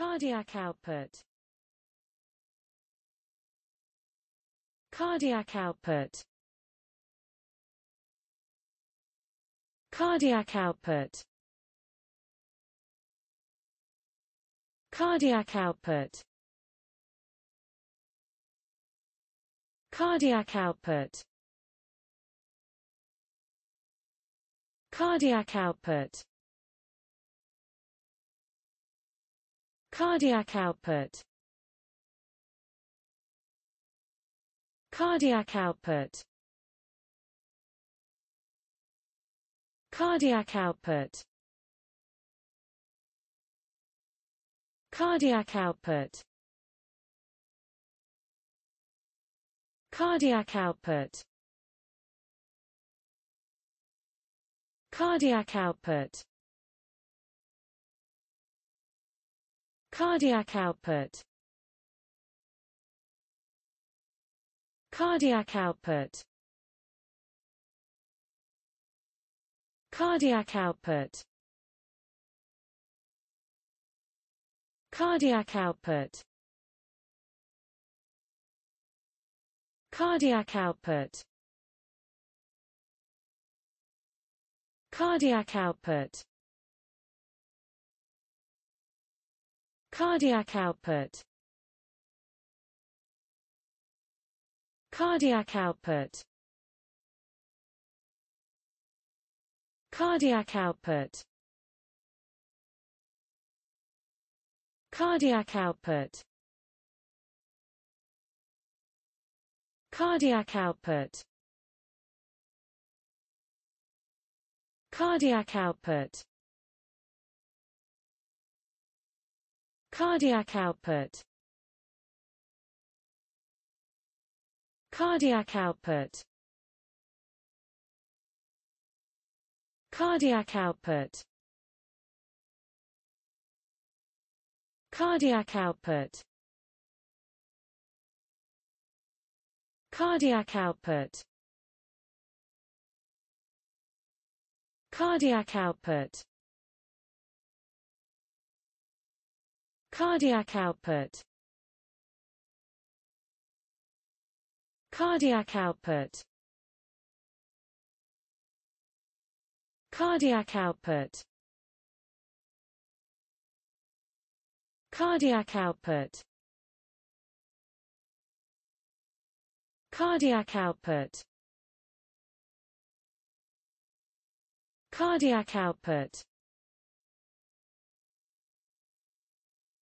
Cardiac output Cardiac output Cardiac output Cardiac output Cardiac output Cardiac output Cardiac output Cardiac output Cardiac output Cardiac output Cardiac output Cardiac output Cardiac output Cardiac output Cardiac output Cardiac output Cardiac output Cardiac output Cardiac output Cardiac output Cardiac output Cardiac output Cardiac output Cardiac output Cardiac output Cardiac output Cardiac output Cardiac output Cardiac output Cardiac output Cardiac output Cardiac output Cardiac output Cardiac output Cardiac output Cardiac output